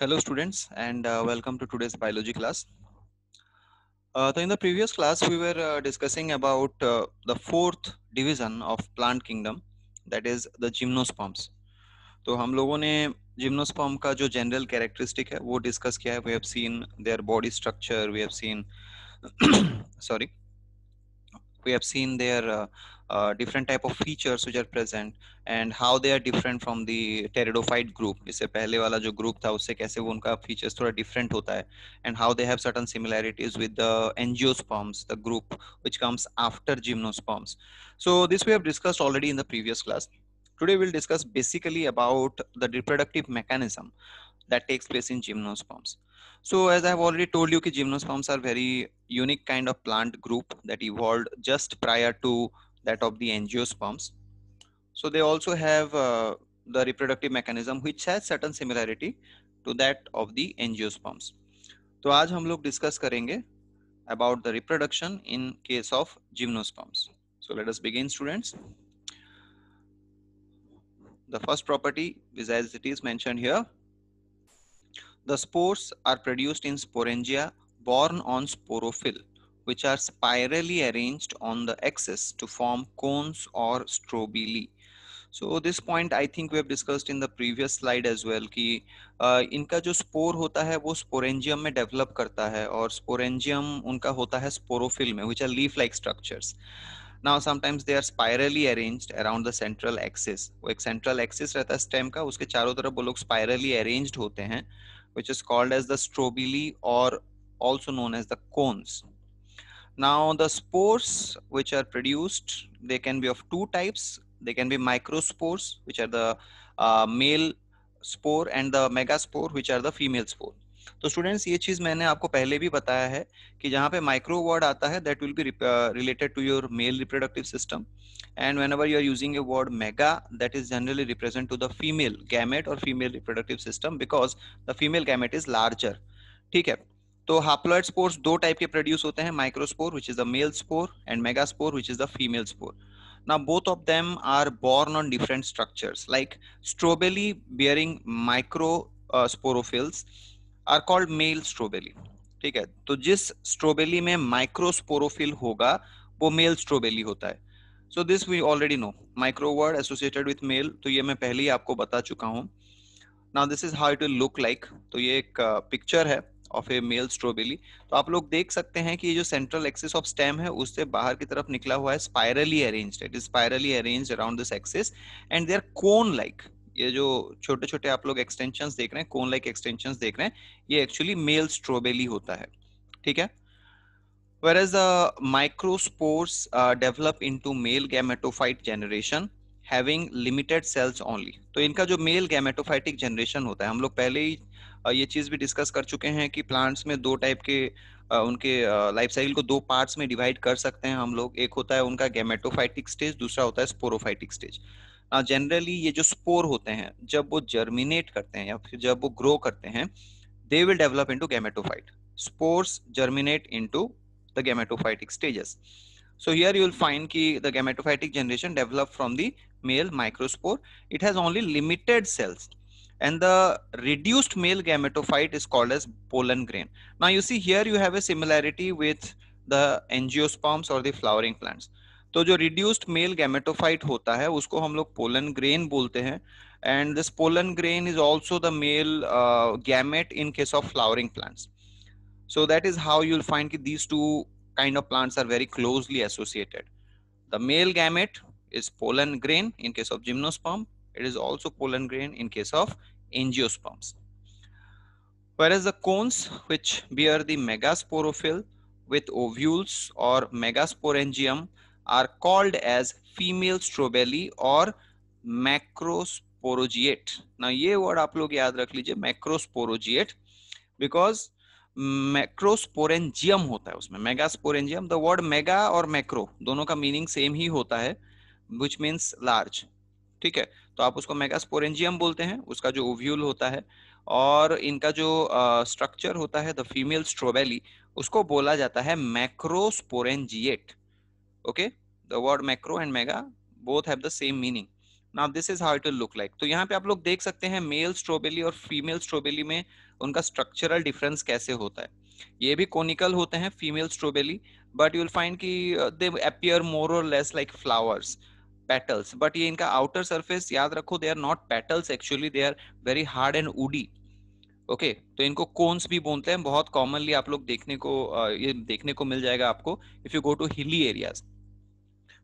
Hello students and uh, welcome to today's biology class. Uh, so in the previous class we were uh, discussing about the fourth division of plant kingdom that is the gymnosperms. तो हम लोगों ने gymnosperm का जो general characteristic है वो discuss किया है. We have seen their body structure. We have seen sorry we have seen their uh, uh, different type of features which are present and how they are different from the pteridophyte group जिससे पहले वाला जो group था उससे कैसे वो उनका features थोड़ा different होता है and how they have certain similarities with the angiosperms the group which comes after gymnosperms so this we have discussed already in the previous class today we'll discuss basically about the reproductive mechanism that takes place in gymnosperms so as I have already told you, gymnosperms are very unique kind of plant group that evolved just prior to that of the angiosperms. So they also have uh, the reproductive mechanism which has certain similarity to that of the angiosperms. So today we will discuss about the reproduction in case of gymnosperms. So let us begin students. The first property is as it is mentioned here The spores are produced in sporangia borne on sporophyll, which are spirally arranged on the axis to form cones or strobili. So this point I think we have discussed in the previous slide as well कि uh, इनका जो spore होता है वो sporangium में develop करता है और स्पोरेंजियम उनका होता है स्पोरोफिल में which are leaf like structures now sometimes they are spirally arranged around the central axis वो एक सेंट्रल एक्सिस रहता है स्टेम का उसके चारों तरफ वो लोग स्पायरली अरेंज्ड होते हैं which is called as the strobili or also known as the cones. Now the spores which are produced, they can be of two types. They can be microspores, which are the uh, male spore and the megaspore, which are the female spore. तो students ये चीज मैंने आपको पहले भी बताया है कि जहाँ पे माइक्रो वर्ड आता है that will be related to your male reproductive system and whenever you are using a word mega that is generally represent to the female gamete और female reproductive system because the female gamete is larger ठीक है तो haploid spores दो type के produce होते हैं microspore which is the male spore and megaspore which is the female spore now both of them are born on different structures like strawberry bearing micro uh, sporophylls are called male strobili ठीक है तो जिस स्ट्रोबेली में microsporophyll होगा वो mail strobili होता है so this we already know word associated with male तो ये मैं पहले ही आपको बता चुका हूँ now this is how it will look like तो ये एक पिक्चर uh, है ऑफ ए मेल स्ट्रोबेली तो आप लोग देख सकते हैं कि ये जो सेंट्रल एक्सिस ऑफ स्टेम है उससे बाहर की तरफ निकला हुआ है spirally arranged it is spirally arranged around this axis and they are cone like ये जो छोटे छोटे आप लोग एक्सटेंशन देख रहे हैं कोन लाइक एक्सटेंशन देख रहे हैं ये एक्चुअली मेल स्ट्रोबेली होता है ठीक है whereas microspores develop into male gametophyte generation having limited cells only तो इनका जो मेल गैमेटोफाइटिक जनरेशन होता है हम लोग पहले ही uh, ये चीज भी डिस्कस कर चुके हैं कि प्लांट्स में दो टाइप के uh, उनके लाइफ uh, साइकिल को दो पार्ट्स में डिवाइड कर सकते हैं हम लोग एक होता है उनका गैमेटोफाइटिक स्टेज दूसरा होता है स्पोरोफाइटिक स्टेज जनरली ये जो स्पोर होते हैं जब वो जर्मिनेट करते हैं या फिर जब वो ग्रो करते हैं they will develop into gametophyte spores germinate into the gametophytic stages so here you will find कि the gametophytic generation develop from the male microspore it has only limited cells and the reduced male gametophyte is called as pollen grain now you see here you have a similarity with the angiosperms और the flowering plants तो जो reduced male gametophyte होता है उसको हम लोग pollen grain बोलते हैं and this pollen grain is also the male gamete in case of flowering plants so that is how you'll find कि these two kind of plants are very closely associated the male gamete is pollen grain in case of gymnosperm it is also pollen grain in case of angiosperms Whereas the cones which bear the megasporophyll with ovules or megasporangium, are called as female strobelly or macrosporogiate. Now ये word आप लोग याद रख लीजिए macrosporogiate because मैक्रोस्पोरेंजियम होता है उसमें megasporangium the word mega और मैक्रो दोनों का मीनिंग सेम ही होता है विच मीन्स लार्ज ठीक है तो आप उसको मेगास्पोरेंजियम बोलते हैं उसका जो ओव्यूल होता है और इनका जो स्ट्रक्चर uh, होता है द फीमेल स्ट्रोबेली उसको बोला जाता है मैक्रोस्पोरेंजिएट okay the word macro and mega both have the same meaning now this is how it will look like तो यहाँ पे आप लोग देख सकते हैं मेल स्ट्रोबेली और फीमेल स्ट्रोबेली में उनका स्ट्रक्चरल डिफरेंस कैसे होता है ये भी कोनिकल होते हैं female strobili but you will find कि दे अपियर मोर और less like flowers petals but ये इनका आउटर सरफेस याद रखो they are not petals actually they are very hard and woody okay तो इनको कोन्स भी बोलते हैं बहुत कॉमनली आप लोग देखने को uh, ये देखने को मिल जाएगा आपको if you go to hilly areas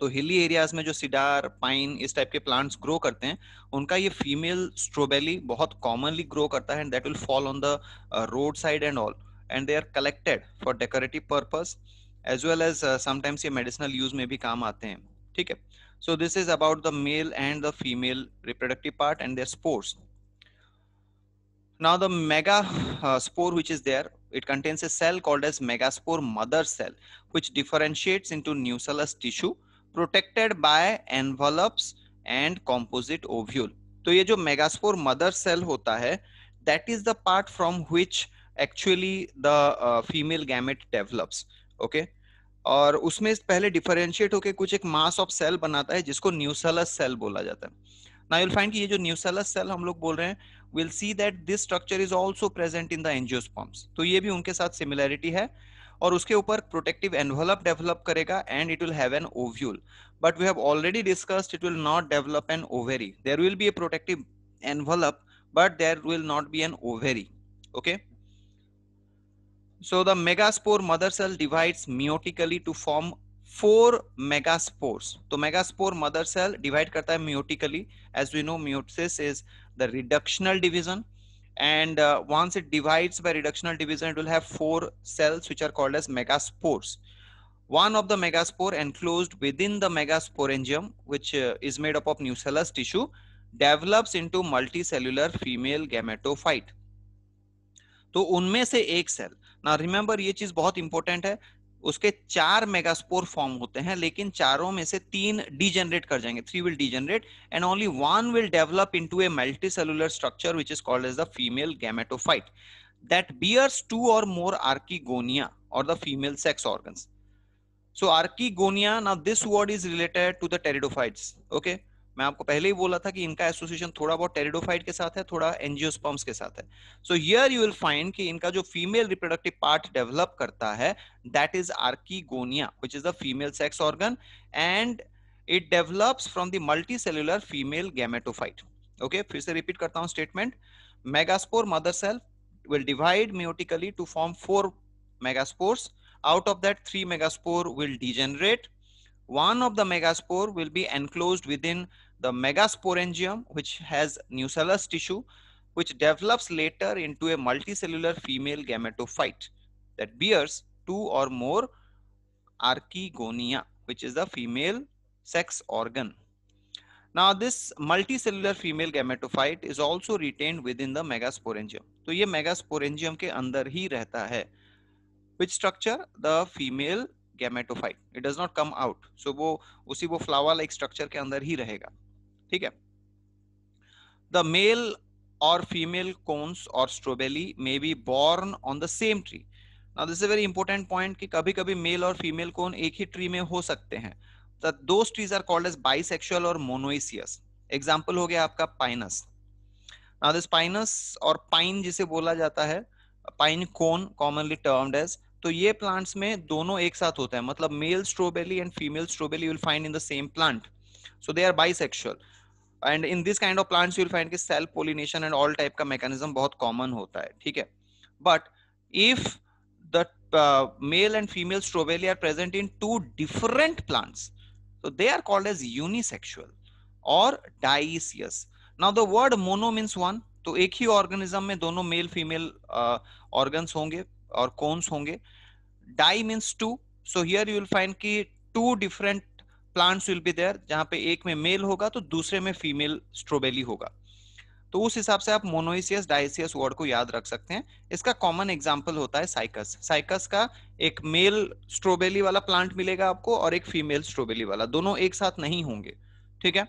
तो हिली एरियाज में जो सिडार पाइन इस टाइप के प्लांट्स ग्रो करते हैं उनका ये फीमेल स्ट्रॉबेरी बहुत कॉमनली ग्रो करता है and that will fall on the road side and all and they are collected for decorative purpose as well as sometimes ये मेडिसिनल यूज में भी काम आते हैं ठीक है so this is about the male and the female reproductive part and their spores now the mega uh, spore which is there it contains a cell called as megaspore mother cell which differentiates into nucellus tissue protected by envelopes and composite ovule तो ये जो megaspore mother cell होता है that is the part from which actually the female gamete develops okay और उसमें पहले differentiate होके कुछ एक मास ऑफ सेल बनाता है जिसको न्यूसेलस सेल बोला जाता है ना यूल फाइंड कि ये जो न्यूसेलस सेल हम लोग बोल रहे हैं will see that this structure is also present in the angiosperms तो ये भी उनके साथ सिमिलैरिटी है और उसके ऊपर प्रोटेक्टिव एनवलप डेवलप करेगा and it will have an ovule but we have already discussed it will not develop an ovary there will be a protective envelope but there will not be an ovary okay so the megaspore mother cell divides meiotically to form four megaspores तो megaspore mother cell divide करता है meiotically as we know meiosis is the reductional division and uh, once it divides by reductional division it will have four cells which are called as megaspores one of the megaspore enclosed within the megasporangium which uh, is made up of nucellus tissue develops into multicellular female gametophyte. तो उनमें से एक cell ना remember ये चीज बहुत important है उसके चार मेगास्पोर फॉर्म होते हैं लेकिन चारों में से तीन डीजनरेट कर जाएंगे three will degenerate and only one will develop into a multi cellular structure which is called as the female gametophyte that bears two or more archegonia or the female sex organs. So archegonia, now this word is related to the pteridophytes. Okay. मैं आपको पहले ही बोला था कि इनका association थोड़ा बहुत टेरिडोफाइड के साथ है थोड़ा एनजियोस्पम्स के साथ है so here you will find कि इनका जो फीमेल रिप्रोडक्टिव पार्ट डेवलप करता है that is archegonia which is the female sex organ and it develops from the multi multicellular female gametophyte okay फिर से रिपीट करता हूं statement megaspore mother cell will divide meiotically to form four megaspores out of that three megaspore will degenerate one of the megaspore will be enclosed within the megasporangium, which has nucellus tissue, which develops later into a multicellular female gametophyte that bears two or more archegonia, which is the female sex organ. Now, this multicellular female gametophyte is also retained within the megasporangium. तो ye megasporangium ke andar hi rehta hai which structure the female gametophyte it does not come out so wo usi wo flower like structure ke andar hi rahega ठीक है the male और female cones और strawberry may be born on the same tree now this is very important point कि कभी कभी mail और female cone एक ही tree में हो सकते हैं दो trees are called as bisexual और मोनोइसियस एग्जाम्पल हो गया आपका पाइनस नाउ दिस पाइनस और पाइन जिसे बोला जाता है pine cone commonly term as तो ये प्लांट्स में दोनों एक साथ होता है मतलब male strawberry and female strawberry will find in the same plant so they are bisexual and in this kind of plants you'll find कि self pollination and all type का मैकेनिज्म बहुत कॉमन होता है ठीक है but if the male and female strobili are present in two different plants so they are called as unisexual or dioecious now the word mono means one तो एक ही organism में दोनों मेल फीमेल ऑर्गन्स होंगे और cones होंगे di means two so here you will find कि two different plants will be there जहां पे एक में मेल होगा तो दूसरे में फीमेल स्ट्रोबेली होगा तो उस हिसाब से आप मोनोइसियस डाइसियस वर्ड को याद रख सकते हैं इसका कॉमन एग्जाम्पल होता है साइकस साइकस का एक मेल स्ट्रॉबेरी वाला प्लांट मिलेगा आपको और एक फीमेल स्ट्रॉबेरी वाला दोनों एक साथ नहीं होंगे ठीक है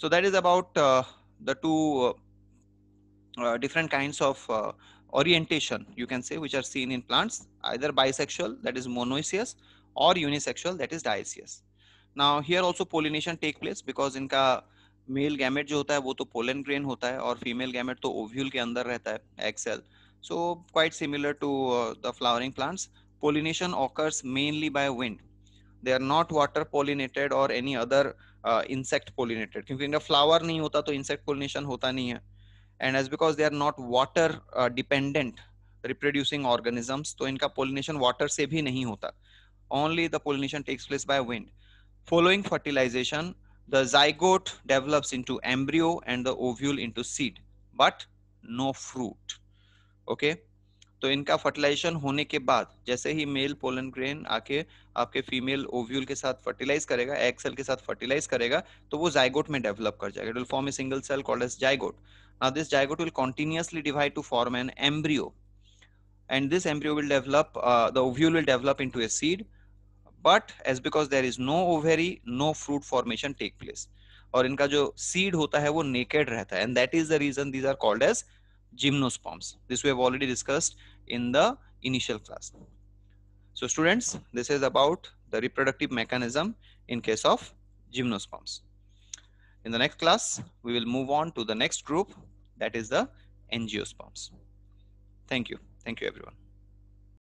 so that is about the two different kinds of orientation you can say say are seen in plants either either that is monoecious और or that is dioecious now here also pollination take place because इनका male gamete जो होता है वो तो pollen grain होता है और फीमेल गैमेट तो ओव्यूल के अंदर रहता है एक्सेल so quite similar to the flowering plants pollination occurs mainly by wind they are not water pollinated or any other insect pollinated क्योंकि इनका फ्लावर नहीं होता तो इंसेक्ट पोलिनेशन होता नहीं है and as because they are not water dependent reproducing organisms तो इनका पोलिनेशन वाटर से भी नहीं होता only the pollination takes place by wind following fertilization the zygote develops into embryo and the ovule into seed but no fruit okay तो इनका fertilisation होने के बाद जैसे ही मेल पोलन ग्रेन आके आपके फीमेल ओव्यूल के साथ फर्टिलाइज करेगा एक्सेल के साथ फर्टिलाइज करेगा तो वो जायगोट में डेवलप कर जाएगा will form a single cell called as zygote now this zygote will continuously divide to form an embryo and this embryo will develop the ovule will develop into a seed But as because there is no ovary, no fruit formation take place, place inka jo seed hota hai wo naked naked रहता and that is the reason these are called as gymnosperms this we have already discussed in the initial class so students this is about the reproductive mechanism in case of gymnosperms in the next class we will move on to the next group that is the angiosperms thank you thank you everyone